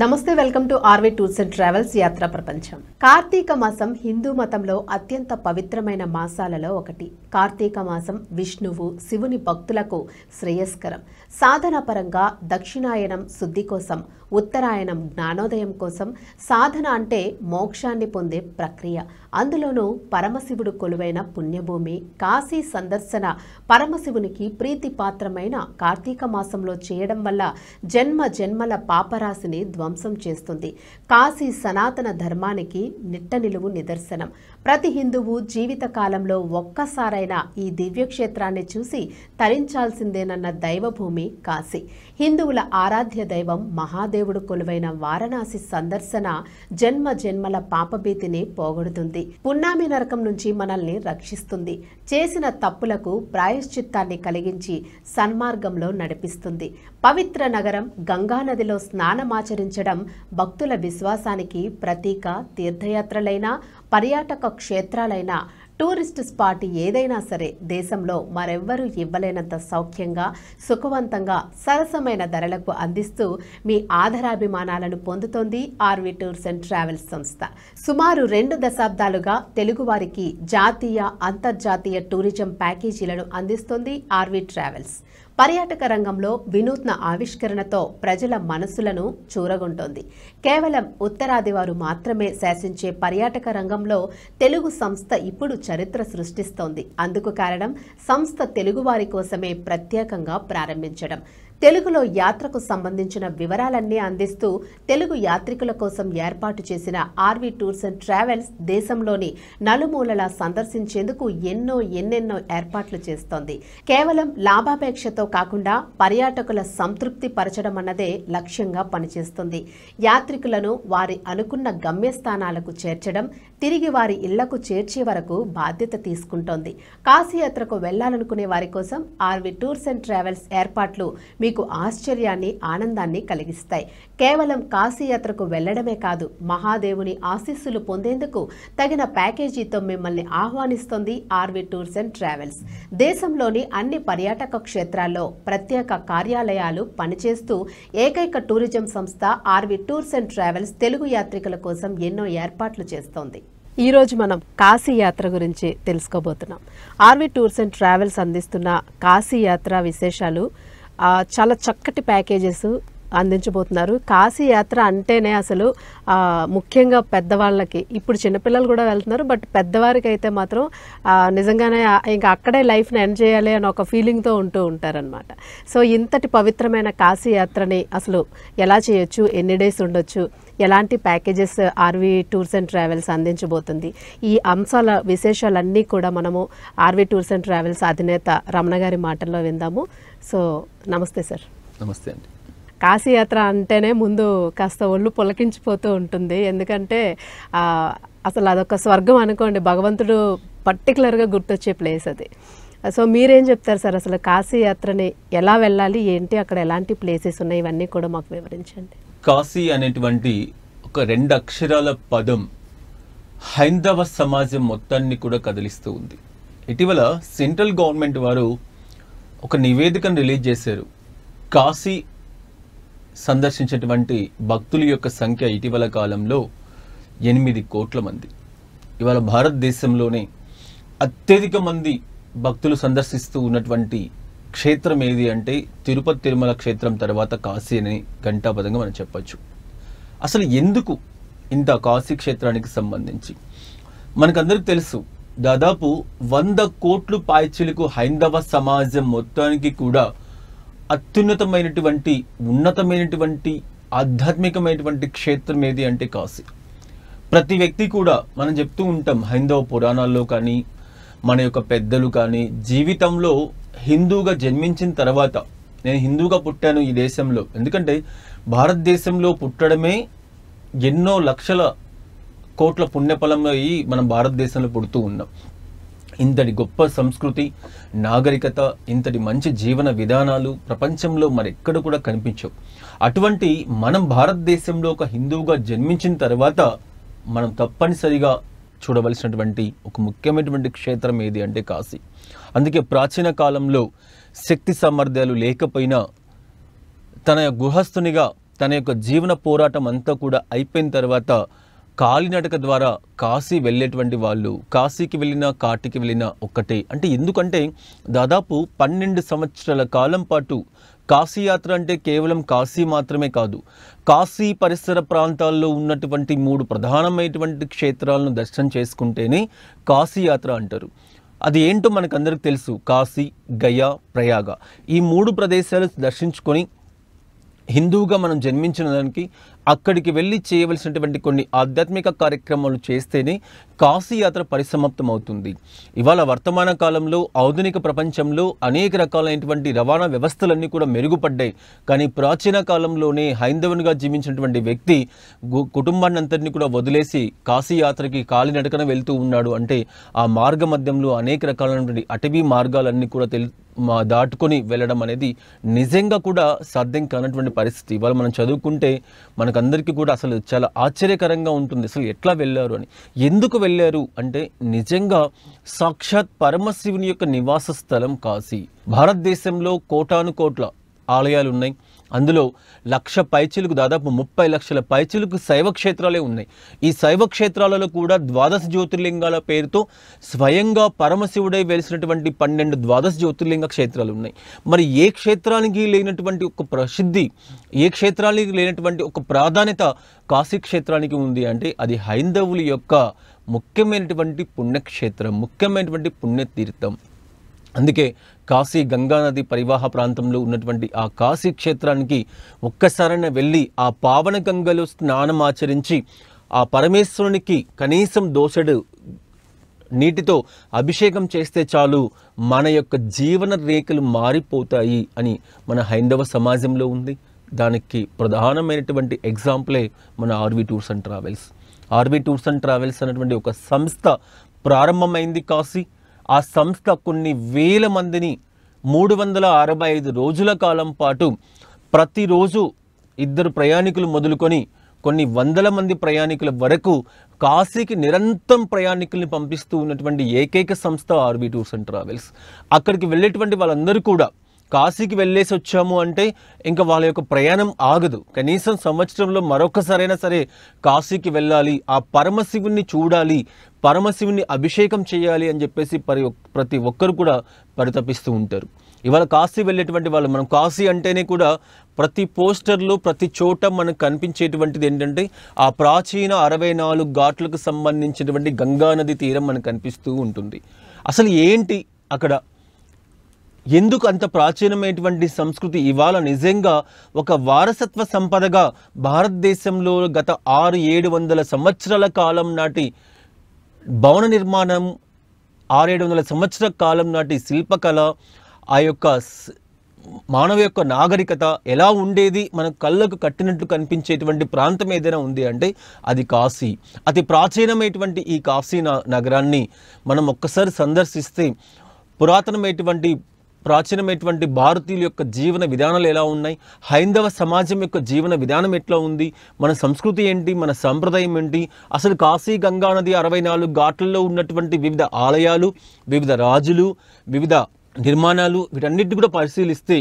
నమస్తే welcome to ఆర్వే tours and travels యాత్రా ప్రపంచం కార్తీక మాసం హిందూ మతంలో అత్యంత పవిత్రమైన మాసాలలో ఒకటి కార్తీక మాసం విష్ణువు శివుని భక్తులకు శ్రేయస్కరం సాధనపరంగా దక్షిణాయనం శుద్ధి కోసం ఉత్తరాయణం జ్ఞానోదయం కోసం సాధన అంటే మోక్షాన్ని పొందే ప్రక్రియ అందులోనూ పరమశివుడు కొలువైన పుణ్యభూమి కాశీ సందర్శన పరమశివునికి ప్రీతిపాత్రమైన కార్తీక మాసంలో చేయడం వల్ల జన్మ జన్మల పాపరాశిని ధ్వంసం చేస్తుంది కాశీ సనాతన ధర్మానికి నిట్ట నిలువు నిదర్శనం ప్రతి హిందువు జీవితకాలంలో ఒక్కసారైనా ఈ దివ్యక్షేత్రాన్ని చూసి తరించాల్సిందేనన్న దైవభూమి కాశీ హిందువుల ఆరాధ్య దైవం మహాదేవుడు కొలువైన వారణాసి సందర్శన జన్మ జన్మల పాపభీతిని పోగొడుతుంది పున్నామి నరకం నుంచి మనల్ని రక్షిస్తుంది చేసిన తప్పులకు ప్రాయశ్చిత్తాన్ని కలిగించి సన్మార్గంలో నడిపిస్తుంది పవిత్ర నగరం గంగానదిలో స్నానమాచరించడం భక్తుల విశ్వాసానికి ప్రతీక తీర్థయాత్రలైనా పర్యాటక క్షేత్రాలైనా టూరిస్ట్ స్పాట్ ఏదైనా సరే దేశంలో మరెవ్వరూ ఇవ్వలేనంత సౌఖ్యంగా సుఖవంతంగా సరసమైన ధరలకు అందిస్తూ మీ ఆధారాభిమానాలను పొందుతోంది ఆర్వి టూర్స్ అండ్ ట్రావెల్స్ సంస్థ సుమారు రెండు దశాబ్దాలుగా తెలుగువారికి జాతీయ అంతర్జాతీయ టూరిజం ప్యాకేజీలను అందిస్తుంది ఆర్వి ట్రావెల్స్ పర్యాటక రంగంలో వినూత్న ఆవిష్కరణతో ప్రజల మనసులను చూరగొంటోంది కేవలం ఉత్తరాదివారు మాత్రమే శాసించే పర్యాటక రంగంలో తెలుగు సంస్థ ఇప్పుడు చరిత్ర సృష్టిస్తోంది అందుకు కారణం సంస్థ తెలుగువారి కోసమే ప్రత్యేకంగా ప్రారంభించడం తెలుగులో యాత్రకు సంబంధించిన వివరాలన్నీ అందిస్తూ తెలుగు యాత్రికుల కోసం ఏర్పాటు చేసిన ఆర్వీ టూర్స్ అండ్ ట్రావెల్స్ దేశంలోని నలుమూలలా సందర్శించేందుకు ఎన్నో ఎన్నెన్నో ఏర్పాట్లు చేస్తోంది కేవలం లాభాపేక్షతో కాకుండా పర్యాటకుల సంతృప్తి పరచడం అన్నదే లక్ష్యంగా పనిచేస్తుంది యాత్రికులను వారి అనుకున్న గమ్యస్థానాలకు చేర్చడం తిరిగి వారి ఇళ్లకు చేర్చే వరకు బాధ్యత తీసుకుంటోంది కాశీయాత్రకు వెళ్లాలనుకునే వారి కోసం ఆర్వి టూర్స్ అండ్ ట్రావెల్స్ ఏర్పాట్లు మీకు ఆశ్చర్యాన్ని ఆనందాన్ని కలిగిస్తాయి కేవలం కాశీయాత్రకు వెళ్లడమే కాదు మహాదేవుని ఆశీస్సులు పొందేందుకు తగిన ప్యాకేజీతో మిమ్మల్ని ఆహ్వానిస్తుంది ఆర్వీ టూర్స్ అండ్ ట్రావెల్స్ దేశంలోని అన్ని పర్యాటక క్షేత్రాల్లో ప్రత్యేక కార్యాలయాలు పనిచేస్తూ ఏకైక టూరిజం సంస్థ ఆర్వీ టూర్స్ అండ్ ట్రావెల్స్ తెలుగు యాత్రికుల కోసం ఎన్నో ఏర్పాట్లు చేస్తోంది ఈరోజు మనం కాశీ యాత్ర గురించి తెలుసుకోబోతున్నాం ఆర్వీ టూర్స్ అండ్ ట్రావెల్స్ అందిస్తున్న కాశీ యాత్ర విశేషాలు చాలా చక్కటి ప్యాకేజెస్ అందించబోతున్నారు కాశీ యాత్ర అంటేనే అసలు ముఖ్యంగా పెద్దవాళ్ళకి ఇప్పుడు చిన్నపిల్లలు కూడా వెళ్తున్నారు బట్ పెద్దవారికి అయితే మాత్రం నిజంగానే ఇంకా అక్కడే లైఫ్ని ఎండ్ చేయాలి అని ఒక ఫీలింగ్తో ఉంటూ ఉంటారనమాట సో ఇంతటి పవిత్రమైన కాశీ యాత్రని అసలు ఎలా చేయొచ్చు ఎన్ని డేస్ ఉండొచ్చు ఎలాంటి packages RV tours and travels అందించబోతుంది ఈ అంశాల విశేషాలన్నీ కూడా మనము ఆర్వీ టూర్స్ అండ్ ట్రావెల్స్ అధినేత రమణ గారి మాటల్లో విందాము సో నమస్తే సార్ నమస్తే అండి కాశీయాత్ర అంటేనే ముందు కాస్త ఒళ్ళు పులకించిపోతూ ఉంటుంది ఎందుకంటే అసలు అదొక స్వర్గం అనుకోండి భగవంతుడు పర్టికులర్గా గుర్తొచ్చే ప్లేస్ అది సో మీరేం చెప్తారు సార్ అసలు కాశీయాత్రని ఎలా వెళ్ళాలి ఏంటి అక్కడ ఎలాంటి ప్లేసెస్ ఉన్నాయి ఇవన్నీ కూడా మాకు వివరించండి కాశీ అనేటువంటి ఒక రెండు అక్షరాల పదం హైందవ సమాజం మొత్తాన్ని కూడా కదిలిస్తూ ఉంది ఇటీవల సెంట్రల్ గవర్నమెంట్ వారు ఒక నివేదికను రిలీజ్ చేశారు కాశీ సందర్శించేటువంటి భక్తుల యొక్క సంఖ్య ఇటీవల కాలంలో ఎనిమిది కోట్ల మంది ఇవాళ భారతదేశంలోనే అత్యధిక మంది భక్తులు సందర్శిస్తూ ఉన్నటువంటి క్షేత్రం ఏది అంటే తిరుపతి తిరుమల క్షేత్రం తర్వాత కాశీ అని ఘంటాపదంగా మనం చెప్పచ్చు అసలు ఎందుకు ఇంత కాశీ క్షేత్రానికి సంబంధించి మనకందరికి తెలుసు దాదాపు వంద కోట్లు పాయచీలకు హైందవ సమాజం మొత్తానికి కూడా అత్యున్నతమైనటువంటి ఉన్నతమైనటువంటి ఆధ్యాత్మికమైనటువంటి క్షేత్రం ఏది అంటే కాశీ ప్రతి వ్యక్తి కూడా మనం చెప్తూ ఉంటాం హైందవ పురాణాల్లో కానీ మన యొక్క పెద్దలు కానీ జీవితంలో హిందూగా జన్మించిన తర్వాత నేను హిందూగా పుట్టాను ఈ దేశంలో ఎందుకంటే భారతదేశంలో పుట్టడమే ఎన్నో లక్షల కోట్ల పుణ్యఫలం అయ్యి మనం భారతదేశంలో పుడుతూ ఉన్నాం ఇంతటి గొప్ప సంస్కృతి నాగరికత ఇంతటి మంచి జీవన విధానాలు ప్రపంచంలో మరెక్కడ కూడా కనిపించవు అటువంటి మనం భారతదేశంలో ఒక హిందువుగా జన్మించిన తర్వాత మనం తప్పనిసరిగా చూడవలసినటువంటి ఒక ముఖ్యమైనటువంటి క్షేత్రం ఏది అంటే కాశీ అందుకే ప్రాచీన కాలంలో శక్తి సామర్థ్యాలు లేకపోయినా తన గృహస్థునిగా తన యొక్క జీవన పోరాటం అంతా కూడా అయిపోయిన తర్వాత కాలినడక ద్వారా కాశీ వెళ్ళేటువంటి వాళ్ళు కాశీకి వెళ్ళినా కాటికి వెళ్ళినా ఒక్కటే అంటే ఎందుకంటే దాదాపు పన్నెండు సంవత్సరాల కాలం పాటు కాశీయాత్ర అంటే కేవలం కాశీ మాత్రమే కాదు కాశీ పరిసర ప్రాంతాల్లో ఉన్నటువంటి మూడు ప్రధానమైనటువంటి క్షేత్రాలను దర్శనం చేసుకుంటేనే కాశీయాత్ర అంటారు అది ఏంటో మనకందరికి తెలుసు కాశీ గయా ప్రయాగ ఈ మూడు ప్రదేశాలు దర్శించుకొని హిందువుగా మనం జన్మించిన దానికి అక్కడికి వెళ్ళి చేయవలసినటువంటి కొన్ని ఆధ్యాత్మిక కార్యక్రమాలు చేస్తేనే కాశీయాత్ర పరిసమాప్తం అవుతుంది ఇవాళ వర్తమాన కాలంలో ఆధునిక ప్రపంచంలో అనేక రకాలైనటువంటి రవాణా వ్యవస్థలన్నీ కూడా మెరుగుపడ్డాయి కానీ ప్రాచీన కాలంలోనే హైందవునిగా జీవించినటువంటి వ్యక్తి కుటుంబాన్ని కూడా వదిలేసి కాశీయాత్రకి కాలినడకన వెళ్తూ ఉన్నాడు అంటే ఆ మార్గ మధ్యంలో అనేక రకాలైనటువంటి అటవీ మార్గాలన్నీ కూడా తెలి మా దాటుకొని వెళ్ళడం అనేది నిజంగా కూడా సాధ్యం కానటువంటి పరిస్థితి ఇవాళ మనం చదువుకుంటే మన మనకందరికీ కూడా అసలు చాలా ఆశ్చర్యకరంగా ఉంటుంది అసలు ఎట్లా వెళ్ళారు అని ఎందుకు వెళ్ళారు అంటే నిజంగా సాక్షాత్ పరమశివుని యొక్క నివాస స్థలం కాశీ భారతదేశంలో కోటాను కోట్ల ఆలయాలు ఉన్నాయి అందులో లక్ష పైచిలకు దాదాపు ముప్పై లక్షల పైచిలకు శైవక్షేత్రాలే ఉన్నాయి ఈ శైవక్షేత్రాలలో కూడా ద్వాదశ జ్యోతిర్లింగాల పేరుతో స్వయంగా పరమశివుడై వెలిసినటువంటి పన్నెండు ద్వాదశ జ్యోతిర్లింగ క్షేత్రాలు ఉన్నాయి మరి ఏ క్షేత్రానికి లేనటువంటి ఒక ప్రసిద్ధి ఏ క్షేత్రానికి లేనటువంటి ఒక ప్రాధాన్యత కాశీ క్షేత్రానికి ఉంది అంటే అది హైందవుల యొక్క ముఖ్యమైనటువంటి పుణ్యక్షేత్రం ముఖ్యమైనటువంటి పుణ్యతీర్థం అందుకే కాశీ గంగానది పరివాహ ప్రాంతంలో ఉన్నటువంటి ఆ కాశీ క్షేత్రానికి ఒక్కసారైనా వెళ్ళి ఆ పావన గంగలో స్నానం ఆచరించి ఆ పరమేశ్వరునికి కనీసం దోసెడు నీటితో అభిషేకం చేస్తే చాలు మన యొక్క జీవన రేఖలు మారిపోతాయి అని మన హైందవ సమాజంలో ఉంది దానికి ప్రధానమైనటువంటి ఎగ్జాంపులే మన RV tours and travels RV tours and travels అనేటువంటి ఒక సంస్థ ప్రారంభమైంది కాశీ ఆ సంస్థ కొన్ని వేల మందిని మూడు వందల అరవై ఐదు రోజుల కాలం పాటు ప్రతిరోజు ఇద్దరు ప్రయాణికులు మొదలుకొని కొన్ని వందల మంది ప్రయాణికుల వరకు కాశీకి నిరంతరం ప్రయాణికుల్ని పంపిస్తూ ఉన్నటువంటి ఏకైక సంస్థ ఆర్బీ టూర్స్ అండ్ ట్రావెల్స్ అక్కడికి వెళ్ళేటువంటి వాళ్ళందరూ కూడా కాశీకి వెళ్ళేసి వచ్చాము అంటే ఇంకా వాళ్ళ యొక్క ప్రయాణం ఆగదు కనీసం సంవత్సరంలో మరొకసారైనా సరే కాశీకి వెళ్ళాలి ఆ పరమశివుణ్ణి చూడాలి పరమశివుని అభిషేకం చేయాలి అని చెప్పేసి పరి ప్రతి ఒక్కరు కూడా పరితపిస్తూ ఉంటారు ఇవాళ కాశీ వెళ్ళేటువంటి వాళ్ళు మనం కాశీ అంటేనే కూడా ప్రతి పోస్టర్లో ప్రతి చోట మనకు కనిపించేటువంటిది ఏంటంటే ఆ ప్రాచీన అరవై నాలుగు ఘాట్లకు సంబంధించినటువంటి గంగానది తీరం మనకు కనిపిస్తూ ఉంటుంది అసలు ఏంటి అక్కడ ఎందుకు అంత ప్రాచీనమైనటువంటి సంస్కృతి ఇవాళ నిజంగా ఒక వారసత్వ సంపదగా భారతదేశంలో గత ఆరు ఏడు వందల సంవత్సరాల కాలం నాటి భవన నిర్మాణం ఆరేడు వందల సంవత్సర కాలం నాటి శిల్పకళ ఆ యొక్క మానవ యొక్క నాగరికత ఎలా ఉండేది మన కళ్ళకు కట్టినట్టు కనిపించేటువంటి ప్రాంతం ఏదైనా ఉంది అంటే అది కాశీ అతి ప్రాచీనమైనటువంటి ఈ కాశీ నగరాన్ని మనం ఒక్కసారి సందర్శిస్తే పురాతనమైనటువంటి ప్రాచీనమైనటువంటి భారతీయుల యొక్క జీవన విధానాలు ఎలా ఉన్నాయి హైందవ సమాజం యొక్క జీవన విధానం ఎట్లా ఉంది మన సంస్కృతి ఏంటి మన సాంప్రదాయం ఏంటి అసలు కాశీ గంగా నది అరవై నాలుగు ఘాట్లలో ఉన్నటువంటి వివిధ ఆలయాలు వివిధ రాజులు వివిధ నిర్మాణాలు వీటన్నిటిని కూడా పరిశీలిస్తే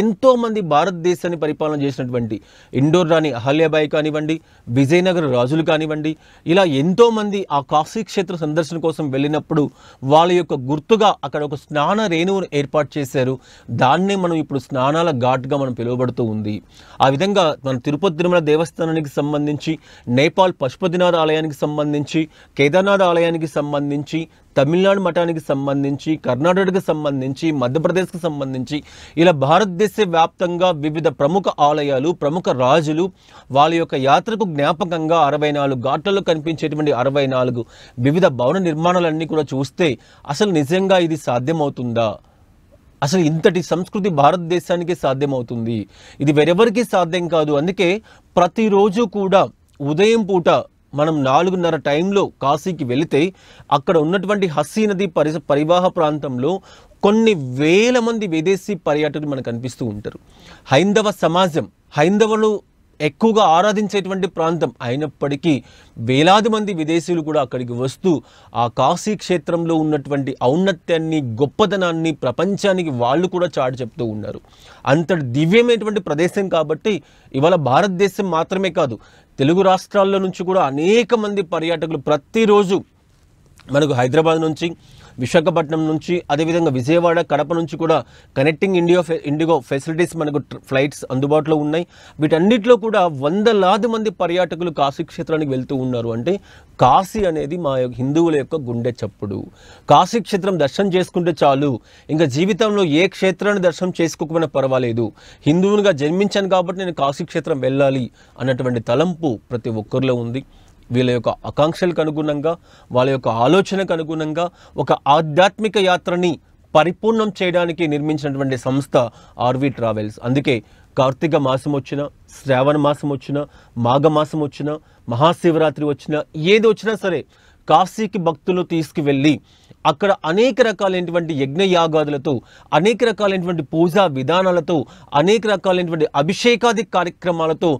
ఎంతోమంది భారతదేశాన్ని పరిపాలన చేసినటువంటి ఇండోర్ రాణి అహల్యాబాయి కానివ్వండి విజయనగర రాజులు కానివ్వండి ఇలా ఎంతోమంది ఆ కాశీ క్షేత్ర సందర్శన కోసం వెళ్ళినప్పుడు వాళ్ళ యొక్క గుర్తుగా అక్కడ ఒక స్నాన రేణువును ఏర్పాటు చేశారు దాన్నే మనం ఇప్పుడు స్నానాల ఘాట్గా మనం పిలువబడుతూ ఉంది ఆ విధంగా మన తిరుపతి తిరుమల దేవస్థానానికి సంబంధించి నేపాల్ పశుపతినాథ్ ఆలయానికి సంబంధించి కేదార్నాథ్ ఆలయానికి సంబంధించి తమిళనాడు మఠానికి సంబంధించి కర్ణాటకకు సంబంధించి మధ్యప్రదేశ్కు సంబంధించి ఇలా భారతదేశ వ్యాప్తంగా వివిధ ప్రముఖ ఆలయాలు ప్రముఖ రాజులు వాళ్ళ యొక్క యాత్రకు జ్ఞాపకంగా అరవై నాలుగు ఘాట్లలో కనిపించేటువంటి అరవై నాలుగు వివిధ భవన నిర్మాణాలన్నీ కూడా చూస్తే అసలు నిజంగా ఇది సాధ్యమవుతుందా అసలు ఇంతటి సంస్కృతి భారతదేశానికి సాధ్యమవుతుంది ఇది వేరెవరికి సాధ్యం కాదు అందుకే ప్రతిరోజు కూడా ఉదయం పూట మనం నాలుగున్నర టైంలో కాశీకి వెళితే అక్కడ ఉన్నటువంటి హస్సీ నది పరి పరివాహ ప్రాంతంలో కొన్ని వేల మంది విదేశీ పర్యాటకులు మనకు కనిపిస్తూ ఉంటారు హైందవ సమాజం హైందవులు ఎక్కువగా ఆరాధించేటువంటి ప్రాంతం అయినప్పటికీ వేలాది మంది విదేశీయులు కూడా అక్కడికి వస్తూ ఆ కాశీ క్షేత్రంలో ఉన్నటువంటి ఔన్నత్యాన్ని గొప్పతనాన్ని ప్రపంచానికి వాళ్ళు కూడా చాటు చెప్తూ ఉన్నారు అంతటి దివ్యమైనటువంటి ప్రదేశం కాబట్టి ఇవాళ భారతదేశం మాత్రమే కాదు తెలుగు రాష్ట్రాల్లో నుంచి కూడా అనేక మంది పర్యాటకులు ప్రతిరోజు మనకు హైదరాబాద్ నుంచి విశాఖపట్నం నుంచి అదేవిధంగా విజయవాడ కడప నుంచి కూడా కనెక్టింగ్ ఇండియో ఇండిగో ఫెసిలిటీస్ మనకు ఫ్లైట్స్ అందుబాటులో ఉన్నాయి వీటన్నిటిలో కూడా వందలాది మంది పర్యాటకులు కాశీ క్షేత్రానికి వెళ్తూ ఉన్నారు అంటే కాశీ అనేది మా హిందువుల యొక్క గుండె చప్పుడు కాశీ క్షేత్రం దర్శనం చేసుకుంటే చాలు ఇంకా జీవితంలో ఏ క్షేత్రాన్ని దర్శనం చేసుకోకపోయినా పర్వాలేదు హిందువునిగా జన్మించాను కాబట్టి నేను కాశీ క్షేత్రం వెళ్ళాలి అన్నటువంటి తలంపు ప్రతి ఒక్కరిలో ఉంది వీళ్ళ యొక్క ఆకాంక్షలకు అనుగుణంగా వాళ్ళ యొక్క ఆలోచనకు అనుగుణంగా ఒక ఆధ్యాత్మిక యాత్రని పరిపూర్ణం చేయడానికి నిర్మించినటువంటి సంస్థ ఆర్వి ట్రావెల్స్ అందుకే కార్తీక మాసం వచ్చిన శ్రావణ మాసం వచ్చిన మాఘ వచ్చిన మహాశివరాత్రి వచ్చిన ఏది వచ్చినా సరే కాశీకి భక్తులు తీసుకువెళ్ళి అక్కడ అనేక రకాలైనటువంటి యజ్ఞయాగాదులతో అనేక రకాలైనటువంటి పూజా విధానాలతో అనేక రకాలైనటువంటి అభిషేకాది కార్యక్రమాలతో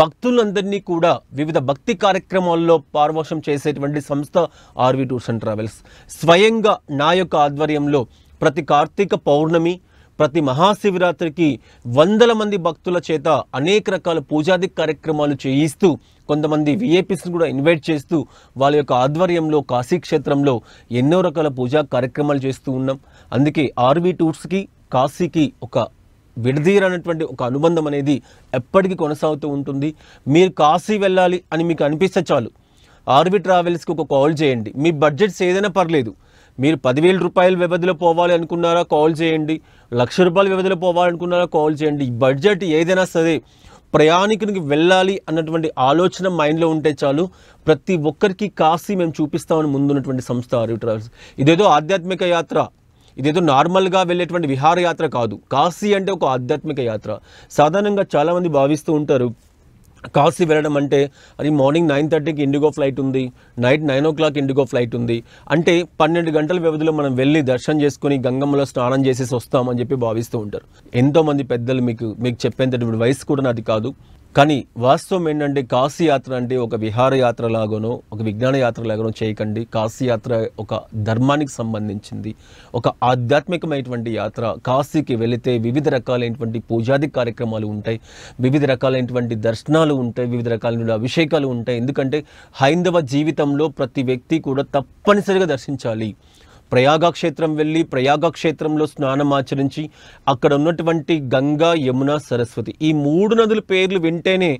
భక్తులందరినీ కూడా వివిధ భక్తి కార్యక్రమాల్లో పారవశం చేసేటువంటి సంస్థ ఆర్వి టూర్స్ అండ్ ట్రావెల్స్ స్వయంగా నా యొక్క ఆధ్వర్యంలో ప్రతి కార్తీక పౌర్ణమి ప్రతి మహాశివరాత్రికి వందల మంది భక్తుల చేత అనేక రకాల పూజాది కార్యక్రమాలు చేయిస్తూ కొంతమంది విఐపీస్ని కూడా ఇన్వైట్ చేస్తూ వాళ్ళ యొక్క ఆధ్వర్యంలో కాశీక్షేత్రంలో ఎన్నో రకాల పూజా కార్యక్రమాలు చేస్తూ ఉన్నాం అందుకే ఆర్వీ టూర్స్కి కాశీకి ఒక విడదీరనటువంటి ఒక అనుబంధం అనేది ఎప్పటికీ కొనసాగుతూ ఉంటుంది మీరు కాశీ వెళ్ళాలి అని మీకు అనిపిస్తే చాలు ఆర్వి ట్రావెల్స్కి ఒక కాల్ చేయండి మీ బడ్జెట్స్ ఏదైనా పర్లేదు మీరు పదివేల రూపాయల వ్యవధిలో పోవాలి అనుకున్నారా కాల్ చేయండి లక్ష రూపాయల వ్యవధిలో పోవాలనుకున్నారా కాల్ చేయండి బడ్జెట్ ఏదైనా సరే ప్రయాణికునికి వెళ్ళాలి అన్నటువంటి ఆలోచన మైండ్లో ఉంటే చాలు ప్రతి ఒక్కరికి కాశీ మేము చూపిస్తామని ముందున్నటువంటి సంస్థ అరవి ట్రావెల్స్ ఇదేదో ఆధ్యాత్మిక యాత్ర ఇదేదో నార్మల్గా వెళ్ళేటువంటి విహారయాత్ర కాదు కాశీ అంటే ఒక ఆధ్యాత్మిక యాత్ర సాధారణంగా చాలామంది భావిస్తూ ఉంటారు కాశీ వెళ్ళడం అంటే అది మార్నింగ్ నైన్ థర్టీకి ఇండిగో ఫ్లైట్ ఉంది night nine o'clock Indigo flight ఉంది అంటే పన్నెండు గంటల వ్యవధిలో మనం వెళ్ళి దర్శనం చేసుకుని గంగమ్మలో స్నానం చేసేసి వస్తామని చెప్పి భావిస్తూ ఉంటారు ఎంతోమంది పెద్దలు మీకు మీకు చెప్పేంత వయసు కూడా నాది కాదు కానీ వాస్తవం ఏంటంటే కాశీ యాత్ర అంటే ఒక విహారయాత్ర లాగానో ఒక విజ్ఞాన యాత్ర లాగానో చేయకండి కాశీ యాత్ర ఒక ధర్మానికి సంబంధించింది ఒక ఆధ్యాత్మికమైనటువంటి యాత్ర కాశీకి వెళితే వివిధ రకాలైనటువంటి పూజాది కార్యక్రమాలు ఉంటాయి వివిధ రకాలైనటువంటి దర్శనాలు ఉంటాయి వివిధ రకాలైనటువంటి అభిషేకాలు ఉంటాయి ఎందుకంటే హైందవ జీవితంలో ప్రతి వ్యక్తి కూడా తప్పనిసరిగా దర్శించాలి ప్రయాగ క్షేత్రం వెళ్ళి ప్రయాగ క్షేత్రంలో స్నానం ఆచరించి అక్కడ ఉన్నటువంటి గంగా యమున సరస్వతి ఈ మూడు నదుల పేర్లు వింటేనే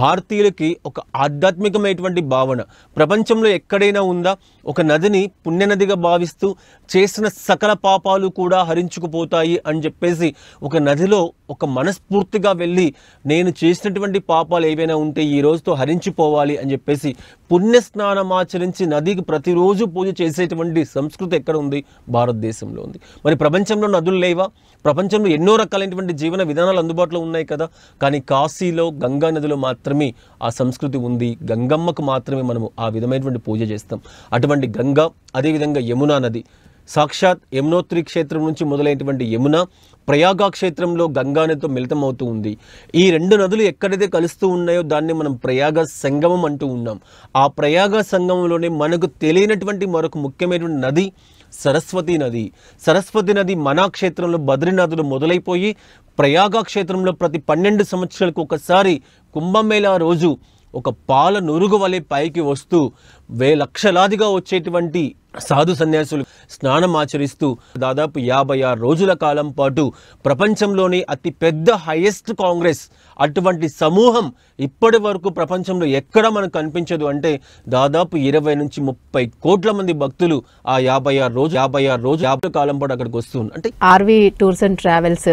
భారతీయులకి ఒక ఆధ్యాత్మికమైనటువంటి భావన ప్రపంచంలో ఎక్కడైనా ఉందా ఒక నదిని పుణ్యనదిగా భావిస్తూ చేసిన సకల పాపాలు కూడా హరించుకుపోతాయి అని చెప్పేసి ఒక నదిలో ఒక మనస్ఫూర్తిగా వెళ్ళి నేను చేసినటువంటి పాపాలు ఏవైనా ఉంటే ఈ రోజుతో హరించిపోవాలి అని చెప్పేసి పుణ్యస్నానం ఆచరించి నదికి ప్రతిరోజు పూజ చేసేటువంటి సంస్కృతి ఎక్కడ ఉంది భారతదేశంలో ఉంది మరి ప్రపంచంలో నదులు లేవా ప్రపంచంలో ఎన్నో రకాలైనటువంటి జీవన విధానాలు అందుబాటులో ఉన్నాయి కదా కానీ కాశీలో గంగా నదిలో మాత్రమే ఆ సంస్కృతి ఉంది గంగమ్మకు మాత్రమే మనము ఆ విధమైనటువంటి పూజ చేస్తాం అటువంటి గంగా అదేవిధంగా యమునా నది సాక్షాత్ యమునోత్రి క్షేత్రం నుంచి మొదలైనటువంటి యమున ప్రయాగ క్షేత్రంలో గంగానదితో మిళితమవుతూ ఉంది ఈ రెండు నదులు ఎక్కడైతే కలుస్తూ ఉన్నాయో దాన్ని మనం ప్రయాగ సంగమం అంటూ ఉన్నాం ఆ ప్రయాగ సంగమంలోనే మనకు తెలియనటువంటి మరొక ముఖ్యమైనటువంటి నది సరస్వతి నది సరస్వతి నది మన క్షేత్రంలో బద్రీనాథులు మొదలైపోయి ప్రయాగ క్షేత్రంలో ప్రతి పన్నెండు సంవత్సరాలకు ఒకసారి కుంభమేళా రోజు ఒక పాల నురుగు వలె పైకి వస్తూ వే లక్షలాదిగా వచ్చేటువంటి సాధు సన్యాసులు స్నానం ఆచరిస్తూ దాదాపు యాభై ఆరు రోజుల కాలం పాటు ప్రపంచంలోని అతి పెద్ద హైయెస్ట్ కాంగ్రెస్ అటువంటి సమూహం ఇప్పటి వరకు ప్రపంచంలో ఎక్కడ మనకు కనిపించదు అంటే దాదాపు ఇరవై నుంచి ముప్పై కోట్ల మంది భక్తులు ఆ యాభై ఆరు రోజు యాభై ఆరు రోజు యాభై కాలం పాటు అక్కడికి వస్తున్నారు అంటే ఆర్వి టూర్స్ అండ్ ట్రావెల్స్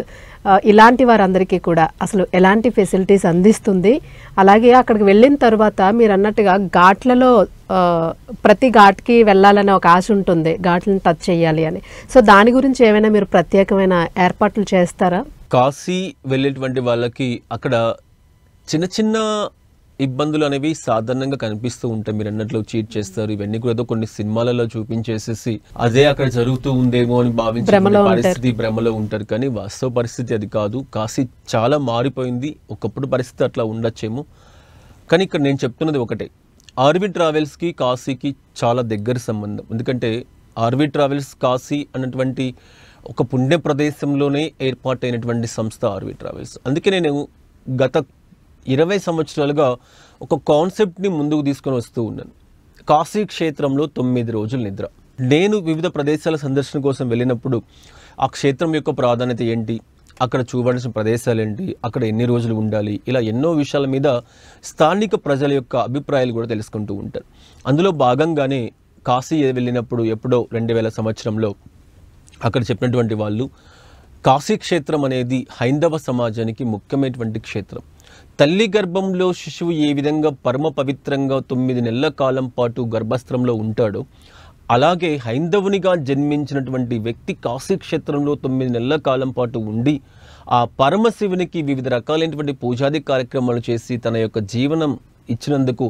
ఇలాంటి వారందరికీ కూడా అసలు ఎలాంటి ఫెసిలిటీస్ అందిస్తుంది అలాగే అక్కడికి వెళ్ళిన తర్వాత మీరు అన్నట్టుగా ఘాట్లలో ప్రతి ఘాట్కి వెళ్ళాలని ఒక ఆశ ఉంటుంది ఘాట్లను టచ్ చేయాలి అని సో దాని గురించి ఏమైనా మీరు ప్రత్యేకమైన ఏర్పాట్లు చేస్తారా కాశీ వెళ్ళేటువంటి వాళ్ళకి అక్కడ చిన్న చిన్న ఇబ్బందులు అనేవి సాధారణంగా కనిపిస్తూ ఉంటాయి మీరు అన్నట్లు చీట్ చేస్తారు ఇవన్నీ కూడా ఏదో కొన్ని సినిమాలలో చూపించేసేసి అదే అక్కడ జరుగుతూ ఉందేమో అని భావించే పరిస్థితి భ్రమలో ఉంటారు కానీ వాస్తవ పరిస్థితి అది కాదు కాశీ చాలా మారిపోయింది ఒకప్పుడు పరిస్థితి అట్లా ఉండొచ్చేమో కానీ ఇక్కడ నేను చెప్తున్నది ఒకటే ఆర్వి ట్రావెల్స్కి కాశీకి చాలా దగ్గర సంబంధం ఎందుకంటే ఆర్వి ట్రావెల్స్ కాశీ అన్నటువంటి ఒక పుణ్య ప్రదేశంలోనే ఏర్పాటైనటువంటి సంస్థ ఆర్వి ట్రావెల్స్ అందుకే నేను గత ఇరవై సంవత్సరాలుగా ఒక కాన్సెప్ట్ని ముందుకు తీసుకొని వస్తూ ఉన్నాను కాశీ క్షేత్రంలో తొమ్మిది రోజులు నిద్ర నేను వివిధ ప్రదేశాల సందర్శన కోసం వెళ్ళినప్పుడు ఆ క్షేత్రం యొక్క ప్రాధాన్యత ఏంటి అక్కడ చూడాల్సిన ప్రదేశాలు ఏంటి అక్కడ ఎన్ని రోజులు ఉండాలి ఇలా ఎన్నో విషయాల మీద స్థానిక ప్రజల యొక్క అభిప్రాయాలు కూడా తెలుసుకుంటూ ఉంటారు అందులో భాగంగానే కాశీ వెళ్ళినప్పుడు ఎప్పుడో రెండు వేల సంవత్సరంలో అక్కడ చెప్పినటువంటి వాళ్ళు కాశీక్షేత్రం అనేది హైందవ సమాజానికి ముఖ్యమైనటువంటి క్షేత్రం తల్లి గర్భంలో శిశువు ఏ విధంగా పరమ పవిత్రంగా తొమ్మిది నెలల కాలం పాటు గర్భస్త్రంలో ఉంటాడో అలాగే హైందవునిగా జన్మించినటువంటి వ్యక్తి కాశీక్షేత్రంలో తొమ్మిది నెలల కాలం పాటు ఉండి ఆ పరమశివునికి వివిధ రకాలైనటువంటి పూజాది కార్యక్రమాలు చేసి తన యొక్క జీవనం ఇచ్చినందుకు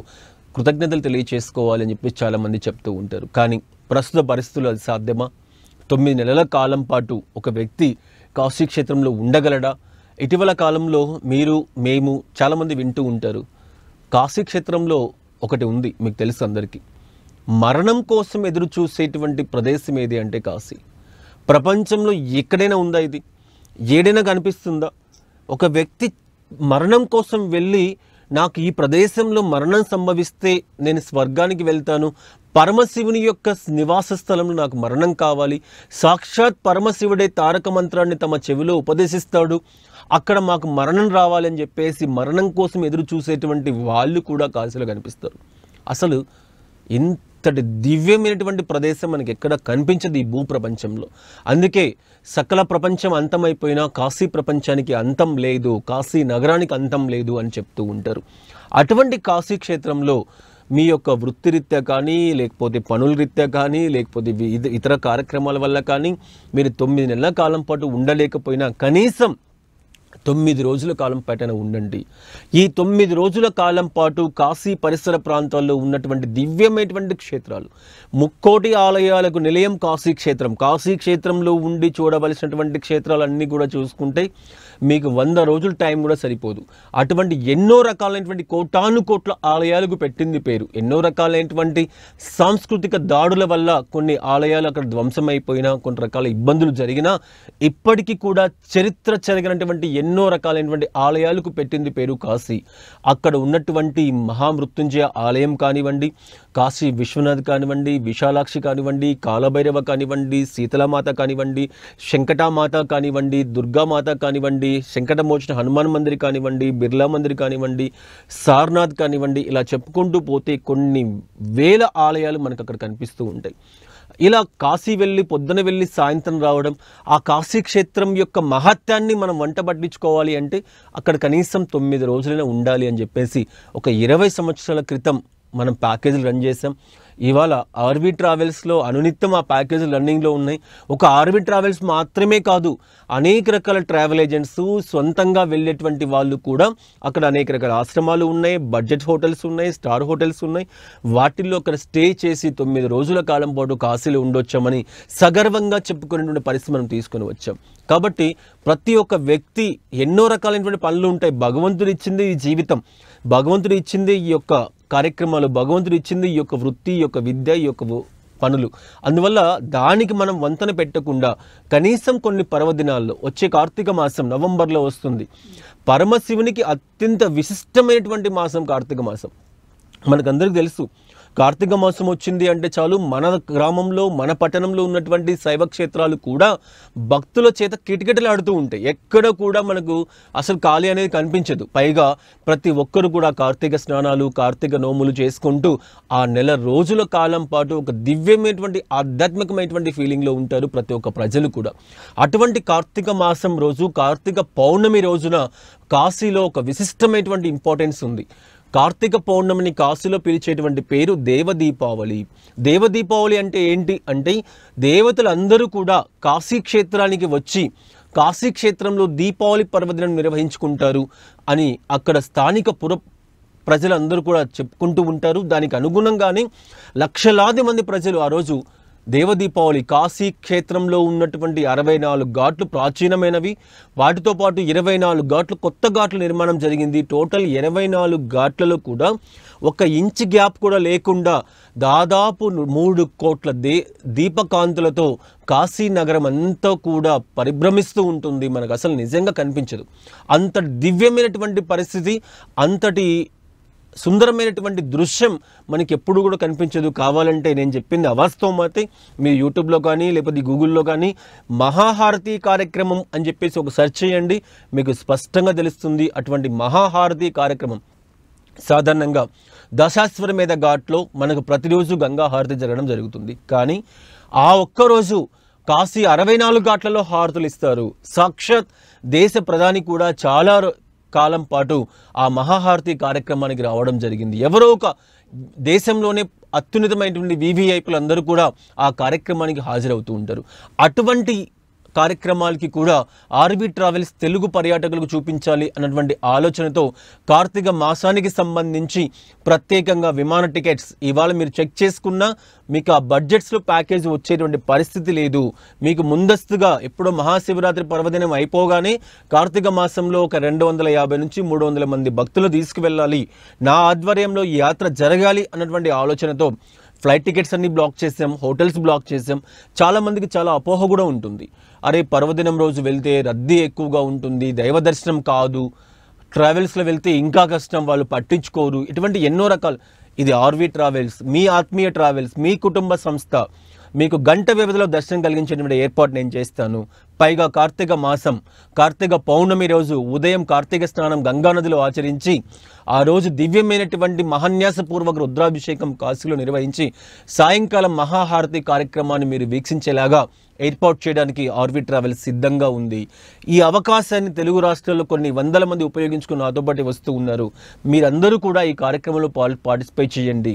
కృతజ్ఞతలు తెలియచేసుకోవాలని చెప్పి చాలామంది చెప్తూ ఉంటారు కానీ ప్రస్తుత పరిస్థితులు అది సాధ్యమా తొమ్మిది నెలల కాలం పాటు ఒక వ్యక్తి కాశీ క్షేత్రంలో ఉండగలడా ఇటీవల కాలంలో మీరు మేము చాలామంది వింటూ ఉంటారు కాశీ క్షేత్రంలో ఒకటి ఉంది మీకు తెలుసు అందరికీ మరణం కోసం ఎదురు చూసేటువంటి ప్రదేశం ఏది అంటే కాశీ ప్రపంచంలో ఎక్కడైనా ఉందా ఇది ఏడైనా కనిపిస్తుందా ఒక వ్యక్తి మరణం కోసం వెళ్ళి నాకు ఈ ప్రదేశంలో మరణం సంభవిస్తే నేను స్వర్గానికి వెళ్తాను పరమశివుని యొక్క నివాస స్థలంలో నాకు మరణం కావాలి సాక్షాత్ పరమశివుడే తారక మంత్రాన్ని తమ చెవిలో ఉపదేశిస్తాడు అక్కడ మాకు మరణం రావాలని చెప్పేసి మరణం కోసం ఎదురు చూసేటువంటి వాళ్ళు కూడా కాశీలో కనిపిస్తారు అసలు ఇంతటి దివ్యమైనటువంటి ప్రదేశం మనకి ఎక్కడ కనిపించదు ఈ భూప్రపంచంలో అందుకే సకల ప్రపంచం అంతమైపోయినా కాశీ ప్రపంచానికి అంతం లేదు కాశీ నగరానికి అంతం లేదు అని చెప్తూ ఉంటారు అటువంటి కాశీ క్షేత్రంలో మీ యొక్క వృత్తిరీత్యా కానీ లేకపోతే పనుల రీత్యా కానీ లేకపోతే ఇతర కార్యక్రమాల వల్ల కానీ మీరు తొమ్మిది నెలల కాలం పాటు ఉండలేకపోయినా కనీసం తొమ్మిది రోజుల కాలం పాటన ఉండండి ఈ తొమ్మిది రోజుల కాలం పాటు కాశీ పరిసర ప్రాంతాల్లో ఉన్నటువంటి దివ్యమైనటువంటి క్షేత్రాలు ముక్కోటి ఆలయాలకు నిలయం కాశీ క్షేత్రం కాశీ క్షేత్రంలో ఉండి చూడవలసినటువంటి క్షేత్రాలన్నీ కూడా చూసుకుంటే మీకు వంద రోజుల టైం కూడా సరిపోదు అటువంటి ఎన్నో రకాలైనటువంటి కోటాను కోట్ల ఆలయాలకు పెట్టింది పేరు ఎన్నో రకాలైనటువంటి సాంస్కృతిక దాడుల వల్ల కొన్ని ఆలయాలు అక్కడ ధ్వంసమైపోయినా కొన్ని రకాల ఇబ్బందులు జరిగినా ఇప్పటికీ కూడా చరిత్ర జరిగినటువంటి ఎన్నో రకాలైనటువంటి ఆలయాలకు పెట్టింది పేరు కాశీ అక్కడ ఉన్నటువంటి మహామృత్యుంజయ ఆలయం కానివ్వండి కాశీ విశ్వనాథ్ కానివ్వండి విశాలాక్షి కానివ్వండి కాలభైరవ కానివ్వండి శీతలమాత కానివ్వండి శంకటామాత కానివ్వండి దుర్గామాత కానివ్వండి కానివ్వండి శంకటమోచన హనుమాన్ మందిర్ కానివ్వండి బిర్లా మందిర్ కానివ్వండి సార్నాథ్ కానివ్వండి ఇలా చెప్పుకుంటూ పోతే కొన్ని వేల ఆలయాలు మనకు అక్కడ కనిపిస్తూ ఉంటాయి ఇలా కాశీ వెళ్ళి పొద్దున వెళ్ళి సాయంత్రం రావడం ఆ కాశీ క్షేత్రం యొక్క మహత్యాన్ని మనం వంట పట్టించుకోవాలి అంటే అక్కడ కనీసం తొమ్మిది రోజులైనా ఉండాలి అని చెప్పేసి ఒక ఇరవై సంవత్సరాల క్రితం మనం ప్యాకేజీలు రన్ చేసాం ఇవాళ ఆర్బీ ట్రావెల్స్లో అనునిత్యం ఆ ప్యాకేజీలు లర్నింగ్లో ఉన్నాయి ఒక ఆర్బీ ట్రావెల్స్ మాత్రమే కాదు అనేక రకాల ట్రావెల్ ఏజెంట్స్ సొంతంగా వెళ్ళేటువంటి వాళ్ళు కూడా అక్కడ అనేక రకాల ఆశ్రమాలు ఉన్నాయి బడ్జెట్ హోటల్స్ ఉన్నాయి స్టార్ హోటల్స్ ఉన్నాయి వాటిల్లో అక్కడ స్టే చేసి తొమ్మిది రోజుల కాలం పాటు కాశీలు ఉండొచ్చామని సగర్వంగా చెప్పుకునేటువంటి పరిస్థితి మనం తీసుకొని వచ్చాం కాబట్టి ప్రతి ఒక్క వ్యక్తి ఎన్నో రకాలైనటువంటి పనులు ఉంటాయి భగవంతుడు ఇచ్చింది ఈ జీవితం భగవంతుడు ఇచ్చింది ఈ యొక్క కార్యక్రమాలు భగవంతుడు ఇచ్చింది ఈ యొక్క వృత్తి ఈ యొక్క విద్య ఈ యొక్క పనులు అందువల్ల దానికి మనం వంతన పెట్టకుండా కనీసం కొన్ని పర్వదినాల్లో వచ్చే కార్తీక మాసం నవంబర్లో వస్తుంది పరమశివునికి అత్యంత విశిష్టమైనటువంటి మాసం కార్తీక మాసం మనకందరికీ తెలుసు కార్తీక మాసం వచ్చింది అంటే చాలు మన గ్రామంలో మన పట్టణంలో ఉన్నటువంటి శైవ క్షేత్రాలు కూడా భక్తుల చేత కిటకిటలాడుతూ ఉంటాయి ఎక్కడ కూడా మనకు అసలు ఖాళీ అనేది కనిపించదు పైగా ప్రతి ఒక్కరు కూడా కార్తీక స్నానాలు కార్తీక నోములు చేసుకుంటూ ఆ నెల రోజుల కాలం పాటు ఒక దివ్యమైనటువంటి ఆధ్యాత్మికమైనటువంటి ఫీలింగ్లో ఉంటారు ప్రతి ఒక్క ప్రజలు కూడా అటువంటి కార్తీక మాసం రోజు కార్తీక పౌర్ణమి రోజున కాశీలో ఒక విశిష్టమైనటువంటి ఇంపార్టెన్స్ ఉంది కార్తీక పౌర్ణమిని కాశీలో పిలిచేటువంటి పేరు దేవదీపావళి దేవదీపావళి అంటే ఏంటి అంటే దేవతలందరూ కూడా కాశీ క్షేత్రానికి వచ్చి కాశీ క్షేత్రంలో దీపావళి పర్వదినం నిర్వహించుకుంటారు అని అక్కడ స్థానిక పుర ప్రజలందరూ కూడా చెప్పుకుంటూ ఉంటారు దానికి అనుగుణంగానే లక్షలాది మంది ప్రజలు ఆ రోజు దేవదీపావళి కాశీ క్షేత్రంలో ఉన్నటువంటి అరవై నాలుగు ఘాట్లు ప్రాచీనమైనవి వాటితో పాటు ఇరవై నాలుగు ఘాట్లు కొత్త ఘాట్ల నిర్మాణం జరిగింది టోటల్ ఇరవై నాలుగు ఘాట్లలో కూడా ఒక ఇంచ్ గ్యాప్ కూడా లేకుండా దాదాపు మూడు కోట్ల దే దీపకాంతులతో కాశీ నగరం అంతా కూడా పరిభ్రమిస్తూ ఉంటుంది మనకు అసలు నిజంగా కనిపించదు అంత దివ్యమైనటువంటి పరిస్థితి అంతటి సుందరమైనటువంటి దృశ్యం మనకి ఎప్పుడు కూడా కనిపించదు కావాలంటే నేను చెప్పింది అవాస్తవం అయితే మీ యూట్యూబ్లో కానీ లేకపోతే గూగుల్లో కానీ మహాహారతి కార్యక్రమం అని చెప్పేసి ఒక సెర్చ్ చేయండి మీకు స్పష్టంగా తెలుస్తుంది అటువంటి మహాహారతి కార్యక్రమం సాధారణంగా మీద ఘాట్లో మనకు ప్రతిరోజు గంగా హారతి జరగడం జరుగుతుంది కానీ ఆ ఒక్కరోజు కాశీ అరవై నాలుగు ఘాట్లలో హారతులు ఇస్తారు సాక్షాత్ దేశ ప్రధాని కూడా చాలా కాలం పాటు ఆ మహాహారతి కార్యక్రమానికి రావడం జరిగింది ఎవరో ఒక దేశంలోనే అత్యున్నతమైనటువంటి వివిఐపీలు అందరూ కూడా ఆ కార్యక్రమానికి హాజరవుతూ ఉంటారు అటువంటి కార్యక్రమాలకి కూడా ఆర్బీ ట్రావెల్స్ తెలుగు పర్యాటకులకు చూపించాలి అన్నటువంటి ఆలోచనతో కార్తీక మాసానికి సంబంధించి ప్రత్యేకంగా విమాన టికెట్స్ ఇవాళ మీరు చెక్ చేసుకున్నా మీకు ఆ బడ్జెట్స్లో ప్యాకేజ్ వచ్చేటువంటి పరిస్థితి లేదు మీకు ముందస్తుగా ఎప్పుడో మహాశివరాత్రి పర్వదినం అయిపోగానే కార్తీక మాసంలో ఒక రెండు వందల యాభై నుంచి మూడు వందల మంది భక్తులు తీసుకువెళ్ళాలి నా ఆధ్వర్యంలో ఈ యాత్ర జరగాలి అన్నటువంటి ఆలోచనతో ఫ్లైట్ టికెట్స్ అన్నీ బ్లాక్ చేసాం హోటల్స్ బ్లాక్ చేసాం చాలామందికి చాలా అపోహ కూడా ఉంటుంది అరే పర్వదినం రోజు వెళ్తే రద్దీ ఎక్కువగా ఉంటుంది దైవ దర్శనం కాదు ట్రావెల్స్లో వెళ్తే ఇంకా కష్టం వాళ్ళు పట్టించుకోరు ఇటువంటి ఎన్నో రకాలు ఇది ఆర్వీ ట్రావెల్స్ మీ ఆత్మీయ ట్రావెల్స్ మీ కుటుంబ సంస్థ మీకు గంట వ్యవధిలో దర్శనం కలిగించేటువంటి ఏర్పాటు నేను చేస్తాను పైగా కార్తీక మాసం కార్తీక పౌర్ణమి రోజు ఉదయం కార్తీక స్నానం గంగానదిలో ఆచరించి ఆ రోజు దివ్యమైనటువంటి మహాన్యాసపూర్వక రుద్రాభిషేకం కాశీలో నిర్వహించి సాయంకాలం మహాహారతి కార్యక్రమాన్ని మీరు వీక్షించేలాగా ఏర్పాటు చేయడానికి ఆర్వి ట్రావెల్ సిద్ధంగా ఉంది ఈ అవకాశాన్ని తెలుగు రాష్ట్రాల్లో కొన్ని వందల మంది ఉపయోగించుకుని నాతో పాటు వస్తూ ఉన్నారు మీరందరూ కూడా ఈ కార్యక్రమంలో పాల్ పార్టిసిపేట్ చేయండి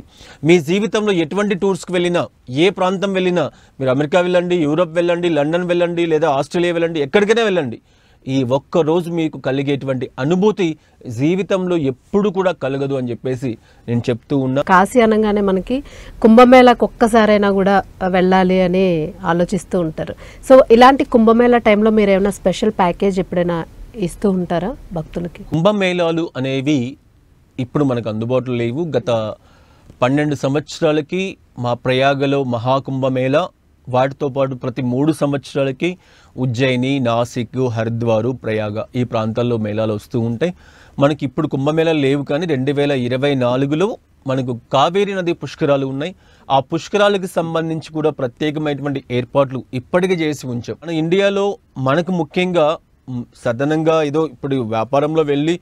మీ జీవితంలో ఎటువంటి టూర్స్కి వెళ్ళినా ఏ ప్రాంతం వెళ్ళినా మీరు అమెరికా వెళ్ళండి యూరప్ వెళ్ళండి లండన్ వెళ్ళండి లేదా ఆస్ట్రేలియా వెళ్ళండి ఎక్కడికైనా వెళ్ళండి ఈ ఒక్కరోజు మీకు కలిగేటువంటి అనుభూతి జీవితంలో ఎప్పుడు కూడా కలగదు అని చెప్పేసి నేను చెప్తూ ఉన్నా కాశీ అనగానే మనకి కుంభమేళకు ఒక్కసారైనా కూడా వెళ్ళాలి అని ఆలోచిస్తూ ఉంటారు సో ఇలాంటి కుంభమేళ టైంలో మీరు ఏమైనా స్పెషల్ ప్యాకేజ్ ఎప్పుడైనా ఇస్తూ ఉంటారా భక్తులకి కుంభమేళాలు అనేవి ఇప్పుడు మనకు అందుబాటులో లేవు గత పన్నెండు సంవత్సరాలకి మా ప్రయాగలో మహాకుంభమేళ వాటితో పాటు ప్రతి మూడు సంవత్సరాలకి ఉజ్జయిని నాసిక్ హరిద్వారు ప్రయాగ ఈ ప్రాంతాల్లో మేళాలు వస్తూ ఉంటాయి మనకి ఇప్పుడు కుంభమేళాలు లేవు కానీ రెండు వేల ఇరవై నాలుగులో మనకు కావేరీ నది పుష్కరాలు ఉన్నాయి ఆ పుష్కరాలకు సంబంధించి కూడా ప్రత్యేకమైనటువంటి ఏర్పాట్లు ఇప్పటికే చేసి ఉంచాం మన ఇండియాలో మనకు ముఖ్యంగా సదనంగా ఏదో ఇప్పుడు వ్యాపారంలో వెళ్ళి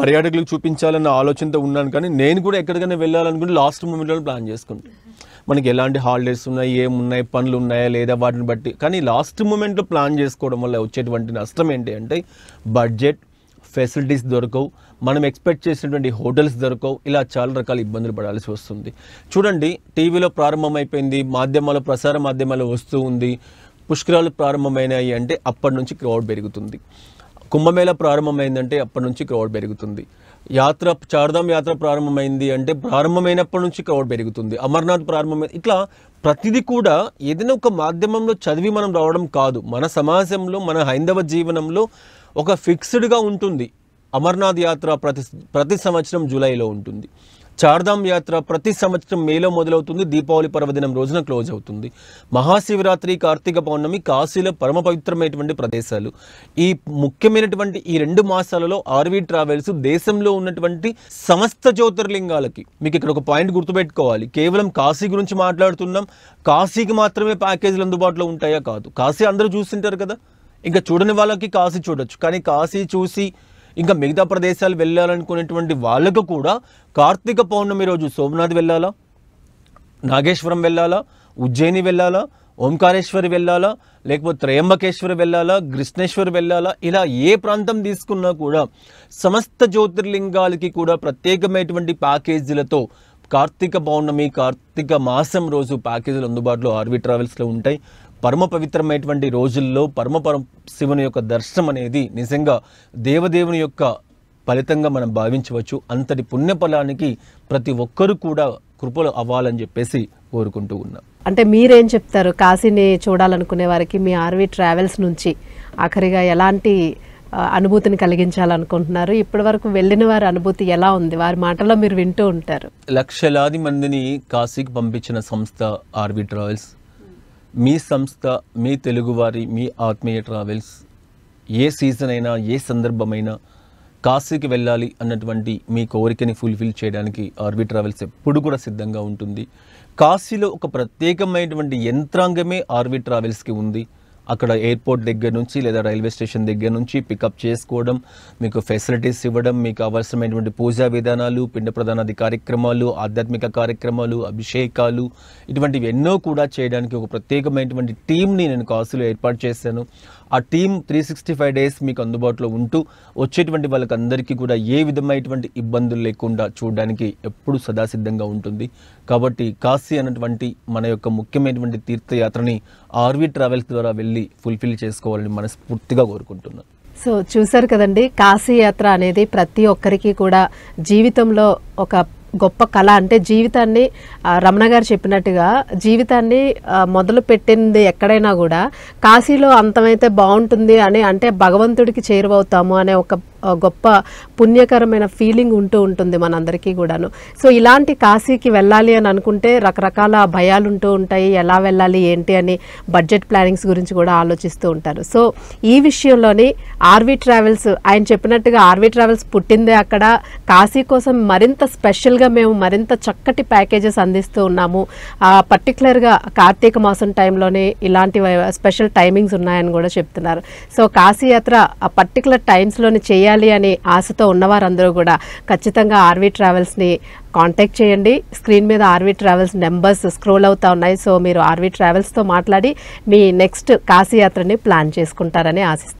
పర్యాటకులకు చూపించాలన్న ఆలోచనతో ఉన్నాను కానీ నేను కూడా ఎక్కడికైనా వెళ్ళాలనుకుంటే లాస్ట్ మూమెంట్లో ప్లాన్ చేసుకుంటాను మనకి ఎలాంటి హాలిడేస్ ఉన్నాయి ఏమున్నాయి పనులు ఉన్నాయా లేదా వాటిని బట్టి కానీ లాస్ట్ మూమెంట్లో ప్లాన్ చేసుకోవడం వల్ల వచ్చేటువంటి నష్టం ఏంటి అంటే బడ్జెట్ ఫెసిలిటీస్ దొరకవు మనం ఎక్స్పెక్ట్ చేసినటువంటి హోటల్స్ దొరకవు ఇలా చాలా రకాల ఇబ్బందులు పడాల్సి వస్తుంది చూడండి టీవీలో ప్రారంభమైపోయింది మాధ్యమాలు ప్రసార మాధ్యమాలు వస్తూ ఉంది పుష్కరాలు ప్రారంభమైనాయి అంటే అప్పటి నుంచి క్రౌడ్ పెరుగుతుంది కుంభమేళ ప్రారంభమైందంటే అప్పటి నుంచి క్రౌడ్ పెరుగుతుంది యాత్ర చార్ధామ్ యాత్ర ప్రారంభమైంది అంటే ప్రారంభమైనప్పటి నుంచి క్రౌడ్ పెరుగుతుంది అమర్నాథ్ ప్రారంభమై ఇట్లా ప్రతిదీ కూడా ఏదైనా ఒక మాధ్యమంలో చదివి మనం రావడం కాదు మన సమాజంలో మన హైందవ జీవనంలో ఒక ఫిక్స్డ్గా ఉంటుంది అమర్నాథ్ యాత్ర ప్రతి ప్రతి సంవత్సరం జూలైలో ఉంటుంది చార్ధామ్ యాత్ర ప్రతి సంవత్సరం మేలో మొదలవుతుంది దీపావళి పర్వదినం రోజున క్లోజ్ అవుతుంది మహాశివరాత్రి కార్తీక పౌర్ణమి కాశీలో పరమ పవిత్రమైనటువంటి ప్రదేశాలు ఈ ముఖ్యమైనటువంటి ఈ రెండు మాసాలలో ఆర్వీ ట్రావెల్స్ దేశంలో ఉన్నటువంటి సమస్త జ్యోతిర్లింగాలకి మీకు ఇక్కడ ఒక పాయింట్ గుర్తుపెట్టుకోవాలి కేవలం కాశీ గురించి మాట్లాడుతున్నాం కాశీకి మాత్రమే ప్యాకేజీలు అందుబాటులో ఉంటాయా కాదు కాశీ అందరూ చూస్తుంటారు కదా ఇంకా చూడని వాళ్ళకి కాశీ చూడొచ్చు కానీ కాశీ చూసి ఇంకా మిగతా ప్రదేశాలు వెళ్ళాలనుకునేటువంటి వాళ్ళకు కూడా కార్తీక పౌర్ణమి రోజు సోమనాథ్ వెళ్ళాలా నాగేశ్వరం వెళ్ళాలా ఉజ్జయిని వెళ్ళాలా ఓంకారేశ్వరి వెళ్ళాలా లేకపోతే త్రయంబకేశ్వరి వెళ్ళాలా కృష్ణేశ్వరి వెళ్ళాలా ఇలా ఏ ప్రాంతం తీసుకున్నా కూడా సమస్త జ్యోతిర్లింగాలకి కూడా ప్రత్యేకమైనటువంటి ప్యాకేజీలతో కార్తీక పౌర్ణమి కార్తీక మాసం రోజు ప్యాకేజీలు అందుబాటులో ఆర్వి ట్రావెల్స్లో ఉంటాయి పరమ పవిత్రమైనటువంటి రోజుల్లో పరమ శివుని యొక్క దర్శనం అనేది నిజంగా దేవదేవుని యొక్క ఫలితంగా మనం భావించవచ్చు అంతటి పుణ్యఫలానికి ప్రతి ఒక్కరూ కూడా కృపలు అవ్వాలని చెప్పేసి కోరుకుంటూ ఉన్నాం అంటే మీరేం చెప్తారు కాశీని చూడాలనుకునే వారికి మీ ఆర్వీ ట్రావెల్స్ నుంచి ఆఖరిగా ఎలాంటి అనుభూతిని కలిగించాలనుకుంటున్నారు ఇప్పటి వరకు వెళ్ళిన వారి అనుభూతి ఎలా ఉంది వారి మాటలో మీరు వింటూ ఉంటారు లక్షలాది మందిని కాశీకి పంపించిన సంస్థ ఆర్వీ ట్రావెల్స్ మీ సంస్థ మీ తెలుగువారి మీ ఆత్మీయ ట్రావెల్స్ ఏ సీజన్ అయినా ఏ సందర్భమైనా కాశీకి వెళ్ళాలి అన్నటువంటి మీ కోరికని ఫుల్ఫిల్ చేయడానికి ఆర్బీ ట్రావెల్స్ ఎప్పుడు కూడా సిద్ధంగా ఉంటుంది కాశీలో ఒక ప్రత్యేకమైనటువంటి యంత్రాంగమే ఆర్బీ ట్రావెల్స్కి ఉంది అక్కడ ఎయిర్పోర్ట్ దగ్గర నుంచి లేదా రైల్వే స్టేషన్ దగ్గర నుంచి పికప్ చేసుకోవడం మీకు ఫెసిలిటీస్ ఇవ్వడం మీకు అవసరమైనటువంటి పూజా విధానాలు పిండ ప్రధానాది కార్యక్రమాలు ఆధ్యాత్మిక కార్యక్రమాలు అభిషేకాలు ఇటువంటివి ఎన్నో కూడా చేయడానికి ఒక ప్రత్యేకమైనటువంటి టీంని నేను కాసులో ఏర్పాటు చేశాను ఆ team three sixty five days మీకు అందుబాటులో ఉంటూ వచ్చేటువంటి వాళ్ళకందరికీ కూడా ఏ విధమైనటువంటి ఇబ్బందులు లేకుండా చూడడానికి ఎప్పుడు సదాసిద్ధంగా ఉంటుంది కాబట్టి కాశీ అన్నటువంటి మన యొక్క ముఖ్యమైనటువంటి తీర్థయాత్రని ఆర్వీ ట్రావెల్స్ ద్వారా వెళ్ళి ఫుల్ఫిల్ చేసుకోవాలని మనస్ఫూర్తిగా కోరుకుంటున్నాను సో చూశారు కదండి కాశీ యాత్ర అనేది ప్రతి ఒక్కరికి కూడా జీవితంలో ఒక గొప్ప కళ అంటే జీవితాన్ని రమణ గారు చెప్పినట్టుగా జీవితాన్ని మొదలు పెట్టింది ఎక్కడైనా కూడా కాశీలో అంతమైతే బాగుంటుంది అని అంటే భగవంతుడికి చేరువవుతాము అనే ఒక గొప్ప పుణ్యకరమైన ఫీలింగ్ ఉంటూ ఉంటుంది మనందరికీ కూడాను సో ఇలాంటి కాశీకి వెళ్ళాలి అని అనుకుంటే రకరకాల భయాలు ఉంటూ ఉంటాయి ఎలా వెళ్ళాలి ఏంటి అని బడ్జెట్ ప్లానింగ్స్ గురించి కూడా ఆలోచిస్తూ ఉంటారు సో ఈ విషయంలోని ఆర్వీ ట్రావెల్స్ ఆయన చెప్పినట్టుగా ఆర్వీ ట్రావెల్స్ పుట్టిందే అక్కడ కాశీ కోసం మరింత స్పెషల్గా ఇంకా మేము మరింత చక్కటి ప్యాకేజెస్ అందిస్తూ ఉన్నాము పర్టికులర్గా కార్తీక మాసం టైంలోనే ఇలాంటి స్పెషల్ టైమింగ్స్ ఉన్నాయని కూడా చెప్తున్నారు సో కాశీయాత్ర ఆ పర్టికులర్ టైమ్స్లోనే చేయాలి అని ఆశతో ఉన్నవారందరూ కూడా ఖచ్చితంగా ఆర్వీ ట్రావెల్స్ని కాంటాక్ట్ చేయండి స్క్రీన్ మీద ఆర్వీ ట్రావెల్స్ నెంబర్స్ స్క్రోల్ అవుతా ఉన్నాయి సో మీరు ఆర్వీ ట్రావెల్స్తో మాట్లాడి మీ నెక్స్ట్ కాశీయాత్రని ప్లాన్ చేసుకుంటారని ఆశిస్తున్నారు